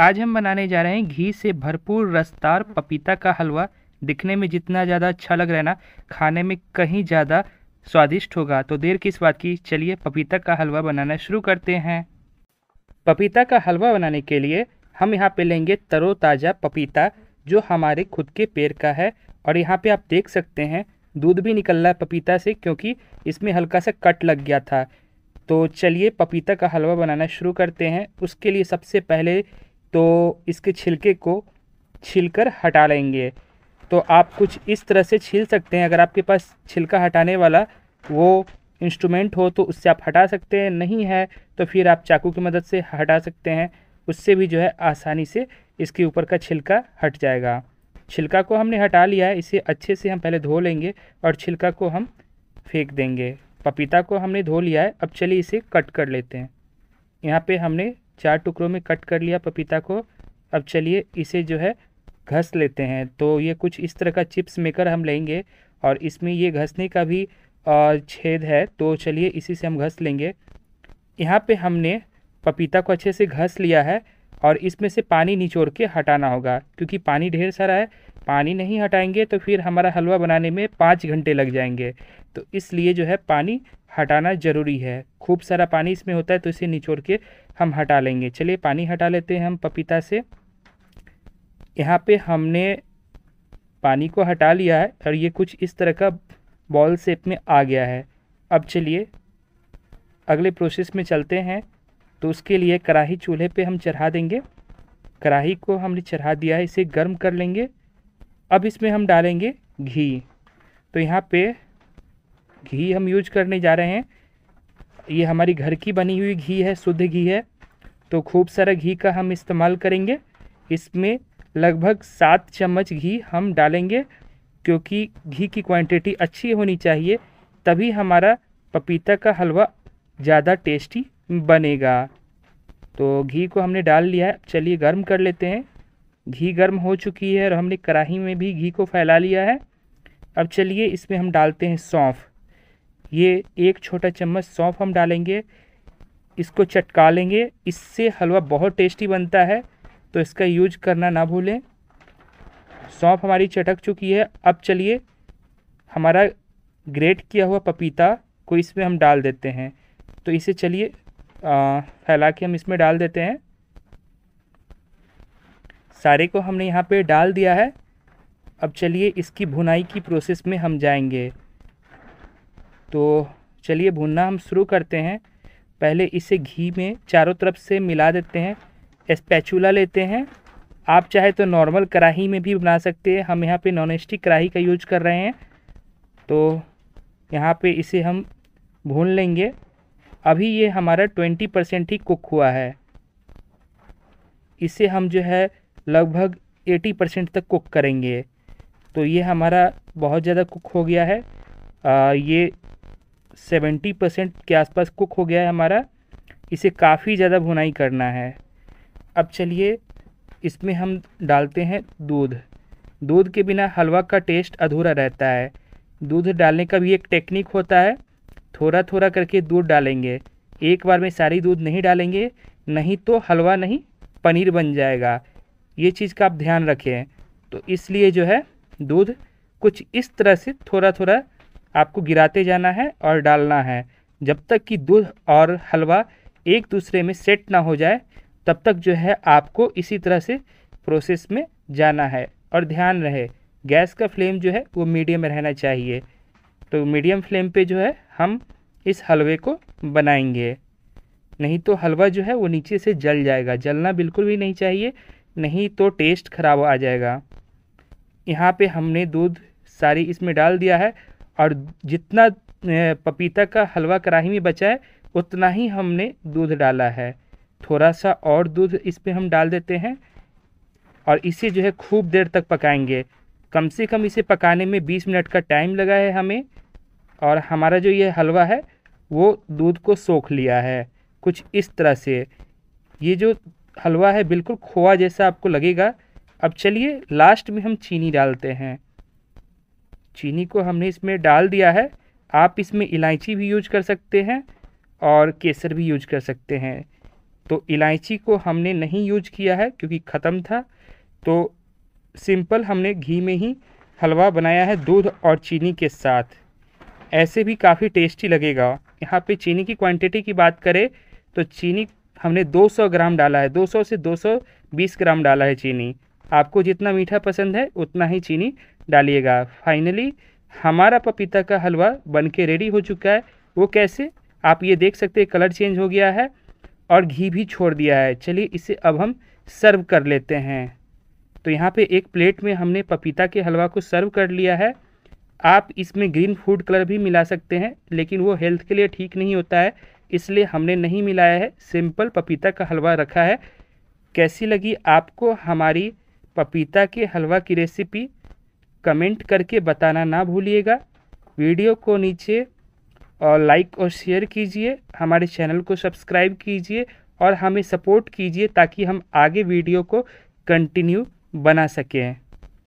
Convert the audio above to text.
आज हम बनाने जा रहे हैं घी से भरपूर रसदार पपीता का हलवा दिखने में जितना ज़्यादा अच्छा लग रहा है ना खाने में कहीं ज़्यादा स्वादिष्ट होगा तो देर किस बात की चलिए पपीता का हलवा बनाना शुरू करते हैं पपीता का हलवा बनाने के लिए हम यहाँ पे लेंगे तरोताज़ा पपीता जो हमारे खुद के पेड़ का है और यहाँ पे आप देख सकते हैं दूध भी निकल रहा है पपीता से क्योंकि इसमें हल्का सा कट लग गया था तो चलिए पपीता का हलवा बनाना शुरू करते हैं उसके लिए सबसे पहले तो इसके छिलके को छीलकर हटा लेंगे तो आप कुछ इस तरह से छील सकते हैं अगर आपके पास छिलका हटाने वाला वो इंस्ट्रूमेंट हो तो उससे आप हटा सकते हैं नहीं है तो फिर आप चाकू की मदद से हटा सकते हैं उससे भी जो है आसानी से इसके ऊपर का छिलका हट जाएगा छिलका को हमने हटा लिया है इसे अच्छे से हम पहले धो लेंगे और छिलका को हम फेंक देंगे पपीता को हमने धो लिया है अब चलिए इसे कट कर लेते हैं यहाँ पे हमने चार टुकड़ों में कट कर लिया पपीता को अब चलिए इसे जो है घस लेते हैं तो ये कुछ इस तरह का चिप्स मेकर हम लेंगे और इसमें ये घसने का भी छेद है तो चलिए इसी से हम घस लेंगे यहाँ पे हमने पपीता को अच्छे से घस लिया है और इसमें से पानी निचोड़ के हटाना होगा क्योंकि पानी ढेर सारा है पानी नहीं हटाएंगे तो फिर हमारा हलवा बनाने में पाँच घंटे लग जाएंगे तो इसलिए जो है पानी हटाना ज़रूरी है खूब सारा पानी इसमें होता है तो इसे निचोड़ के हम हटा लेंगे चलिए पानी हटा लेते हैं हम पपीता से यहाँ पे हमने पानी को हटा लिया है और ये कुछ इस तरह का बॉल सेप में आ गया है अब चलिए अगले प्रोसेस में चलते हैं तो उसके लिए कढ़ाही चूल्हे पे हम चढ़ा देंगे कढ़ाही को हमने चढ़ा दिया है इसे गर्म कर लेंगे अब इसमें हम डालेंगे घी तो यहाँ पे घी हम यूज करने जा रहे हैं ये हमारी घर की बनी हुई घी है शुद्ध घी है तो खूब सारा घी का हम इस्तेमाल करेंगे इसमें लगभग सात चम्मच घी हम डालेंगे क्योंकि घी की क्वांटिटी अच्छी होनी चाहिए तभी हमारा पपीता का हलवा ज़्यादा टेस्टी बनेगा तो घी को हमने डाल लिया है चलिए गर्म कर लेते हैं घी गर्म हो चुकी है और हमने कढ़ाही में भी घी को फैला लिया है अब चलिए इसमें हम डालते हैं सौंफ ये एक छोटा चम्मच सौंफ हम डालेंगे इसको चटका लेंगे इससे हलवा बहुत टेस्टी बनता है तो इसका यूज करना ना भूलें सौंफ हमारी चटक चुकी है अब चलिए हमारा ग्रेट किया हुआ पपीता को इसमें हम डाल देते हैं तो इसे चलिए फैला के हम इसमें डाल देते हैं सारे को हमने यहाँ पे डाल दिया है अब चलिए इसकी भुनाई की प्रोसेस में हम जाएंगे तो चलिए भुनना हम शुरू करते हैं पहले इसे घी में चारों तरफ से मिला देते हैं स्पैचूला लेते हैं आप चाहे तो नॉर्मल कढ़ाई में भी बना सकते हैं हम यहाँ पे नॉन स्टिक कढ़ाई का यूज कर रहे हैं तो यहाँ पे इसे हम भून लेंगे अभी ये हमारा ट्वेंटी परसेंट ही कुक हुआ है इसे हम जो है लगभग 80 परसेंट तक कुक करेंगे तो ये हमारा बहुत ज़्यादा कुक हो गया है आ, ये 70 परसेंट के आसपास कुक हो गया है हमारा इसे काफ़ी ज़्यादा भुनाई करना है अब चलिए इसमें हम डालते हैं दूध दूध के बिना हलवा का टेस्ट अधूरा रहता है दूध डालने का भी एक टेक्निक होता है थोड़ा थोड़ा करके दूध डालेंगे एक बार में सारी दूध नहीं डालेंगे नहीं तो हलवा नहीं पनीर बन जाएगा ये चीज़ का आप ध्यान रखें तो इसलिए जो है दूध कुछ इस तरह से थोड़ा थोड़ा आपको गिराते जाना है और डालना है जब तक कि दूध और हलवा एक दूसरे में सेट ना हो जाए तब तक जो है आपको इसी तरह से प्रोसेस में जाना है और ध्यान रहे गैस का फ्लेम जो है वो मीडियम में रहना चाहिए तो मीडियम फ्लेम पे जो है हम इस हलवे को बनाएंगे नहीं तो हलवा जो है वो नीचे से जल जाएगा जलना बिल्कुल भी नहीं चाहिए नहीं तो टेस्ट ख़राब आ जाएगा यहाँ पे हमने दूध सारी इसमें डाल दिया है और जितना पपीता का हलवा कढ़ाई में बचा है उतना ही हमने दूध डाला है थोड़ा सा और दूध इस पर हम डाल देते हैं और इसे जो है खूब देर तक पकाएंगे कम से कम इसे पकाने में 20 मिनट का टाइम लगा है हमें और हमारा जो ये हलवा है वो दूध को सोख लिया है कुछ इस तरह से ये जो हलवा है बिल्कुल खोआ जैसा आपको लगेगा अब चलिए लास्ट में हम चीनी डालते हैं चीनी को हमने इसमें डाल दिया है आप इसमें इलायची भी यूज कर सकते हैं और केसर भी यूज कर सकते हैं तो इलायची को हमने नहीं यूज किया है क्योंकि ख़त्म था तो सिंपल हमने घी में ही हलवा बनाया है दूध और चीनी के साथ ऐसे भी काफ़ी टेस्टी लगेगा यहाँ पे चीनी की क्वांटिटी की बात करें तो चीनी हमने 200 ग्राम डाला है 200 से 220 ग्राम डाला है चीनी आपको जितना मीठा पसंद है उतना ही चीनी डालिएगा फाइनली हमारा पपीता का हलवा बन के रेडी हो चुका है वो कैसे आप ये देख सकते हैं कलर चेंज हो गया है और घी भी छोड़ दिया है चलिए इसे अब हम सर्व कर लेते हैं तो यहाँ पे एक प्लेट में हमने पपीता के हलवा को सर्व कर लिया है आप इसमें ग्रीन फूड कलर भी मिला सकते हैं लेकिन वो हेल्थ के लिए ठीक नहीं होता है इसलिए हमने नहीं मिलाया है सिंपल पपीता का हलवा रखा है कैसी लगी आपको हमारी पपीता के हलवा की रेसिपी कमेंट करके बताना ना भूलिएगा वीडियो को नीचे और लाइक और शेयर कीजिए हमारे चैनल को सब्सक्राइब कीजिए और हमें सपोर्ट कीजिए ताकि हम आगे वीडियो को कंटिन्यू बना सकें